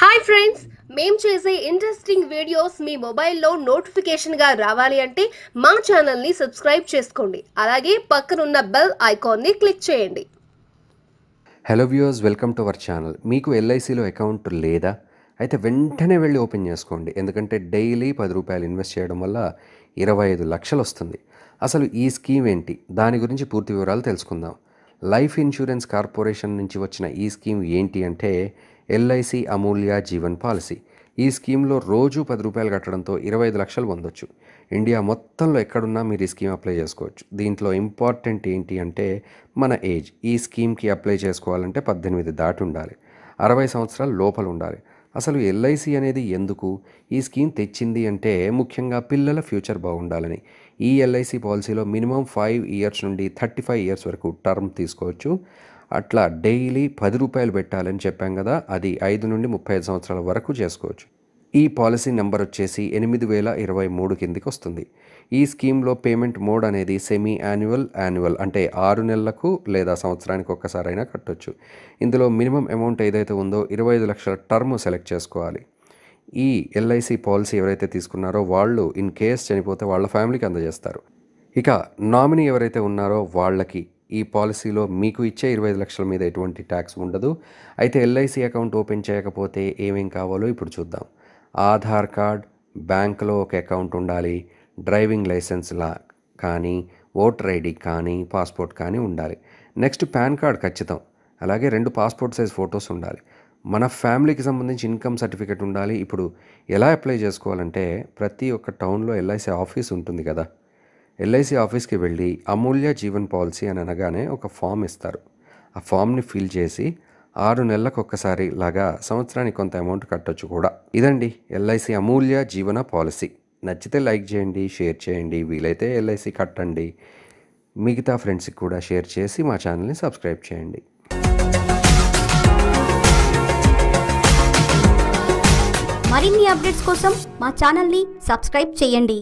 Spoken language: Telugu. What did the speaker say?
హాయ్ ఫ్రెండ్స్ మేం చేసే ఇంట్రెస్టింగ్ వీడియోస్ మీ మొబైల్లో నోటిఫికేషన్గా రావాలి అంటే మా ఛానల్ని సబ్స్క్రైబ్ చేసుకోండి అలాగే పక్కనున్న బెల్ ఐకాన్ని క్లిక్ చేయండి hello viewers welcome to our channel మీకు ఎల్ఐసిలో అకౌంట్ లేదా అయితే వెంటనే వెళ్ళి ఓపెన్ చేసుకోండి ఎందుకంటే డైలీ పది రూపాయలు ఇన్వెస్ట్ చేయడం వల్ల ఇరవై ఐదు లక్షలు వస్తుంది అసలు ఈ స్కీమ్ ఏంటి దాని గురించి పూర్తి వివరాలు తెలుసుకుందాం లైఫ్ ఇన్సూరెన్స్ కార్పొరేషన్ నుంచి వచ్చిన ఈ స్కీమ్ ఏంటి అంటే ఎల్ఐసి అమూల్య జీవన్ పాలసీ ఈ స్కీమ్లో రోజు పది రూపాయలు కట్టడంతో ఇరవై ఐదు లక్షలు పొందొచ్చు ఇండియా మొత్తంలో ఎక్కడున్నా మీరు ఈ స్కీమ్ అప్లై చేసుకోవచ్చు దీంట్లో ఇంపార్టెంట్ ఏంటి అంటే మన ఏజ్ ఈ స్కీమ్కి అప్లై చేసుకోవాలంటే పద్దెనిమిది దాటి ఉండాలి అరవై సంవత్సరాల లోపల ఉండాలి అసలు ఎల్ఐసి అనేది ఎందుకు ఈ స్కీమ్ తెచ్చింది అంటే ముఖ్యంగా పిల్లల ఫ్యూచర్ బాగుండాలని ఈ ఎల్ఐసి పాలసీలో మినిమం ఫైవ్ ఇయర్స్ నుండి థర్టీ ఫైవ్ ఇయర్స్ వరకు టర్మ్ తీసుకోవచ్చు అట్లా డైలీ పది రూపాయలు పెట్టాలని చెప్పాం కదా అది ఐదు నుండి ముప్పై ఐదు సంవత్సరాల వరకు చేసుకోవచ్చు ఈ పాలసీ నెంబర్ వచ్చేసి ఎనిమిది వేల ఇరవై మూడు కిందికి వస్తుంది ఈ స్కీమ్లో పేమెంట్ మోడ్ అనేది సెమీ యాన్యువల్ యాన్యువల్ అంటే ఆరు నెలలకు లేదా సంవత్సరానికి ఒక్కసారైనా కట్టొచ్చు ఇందులో మినిమం అమౌంట్ ఏదైతే ఉందో ఇరవై ఐదు లక్షల టర్మ్ సెలెక్ట్ చేసుకోవాలి ఈ ఎల్ఐసి పాలసీ ఎవరైతే తీసుకున్నారో వాళ్ళు ఇన్ కేస్ చనిపోతే వాళ్ళ ఫ్యామిలీకి అందజేస్తారు ఇక నామినీ ఎవరైతే ఉన్నారో వాళ్ళకి ఈ పాలసీలో మీకు ఇచ్చే ఇరవై ఐదు లక్షల మీద ఎటువంటి ట్యాక్స్ ఉండదు అయితే ఎల్ఐసి అకౌంట్ ఓపెన్ చేయకపోతే ఏమేం కావాలో ఇప్పుడు చూద్దాం ఆధార్ కార్డ్ బ్యాంక్లో ఒక అకౌంట్ ఉండాలి డ్రైవింగ్ లైసెన్స్లా కానీ ఓటర్ ఐడి కానీ పాస్పోర్ట్ కానీ ఉండాలి నెక్స్ట్ పాన్ కార్డ్ ఖచ్చితం అలాగే రెండు పాస్పోర్ట్ సైజ్ ఫొటోస్ ఉండాలి మన ఫ్యామిలీకి సంబంధించి ఇన్కమ్ సర్టిఫికేట్ ఉండాలి ఇప్పుడు ఎలా అప్లై చేసుకోవాలంటే ప్రతి ఒక్క టౌన్లో ఎల్ఐసి ఆఫీస్ ఉంటుంది కదా ఎల్ఐసి ఆఫీస్కి వెళ్ళి అమూల్య జీవన్ పాలసీ అని అనగానే ఒక ఫామ్ ఇస్తారు ఆ ఫామ్ని ఫిల్ చేసి ఆరు నెలలకు ఒక్కసారి లాగా సంవత్సరానికి కొంత అమౌంట్ కట్టొచ్చు కూడా ఇదండి ఎల్ఐసి అమూల్య జీవన పాలసీ నచ్చితే లైక్ చేయండి షేర్ చేయండి వీలైతే ఎల్ఐసి కట్టండి మిగతా ఫ్రెండ్స్కి కూడా షేర్ చేసి మా ఛానల్ని సబ్స్క్రైబ్ చేయండి మరిన్ని అప్డేట్స్ కోసం మా ఛానల్ని సబ్స్క్రైబ్ చేయండి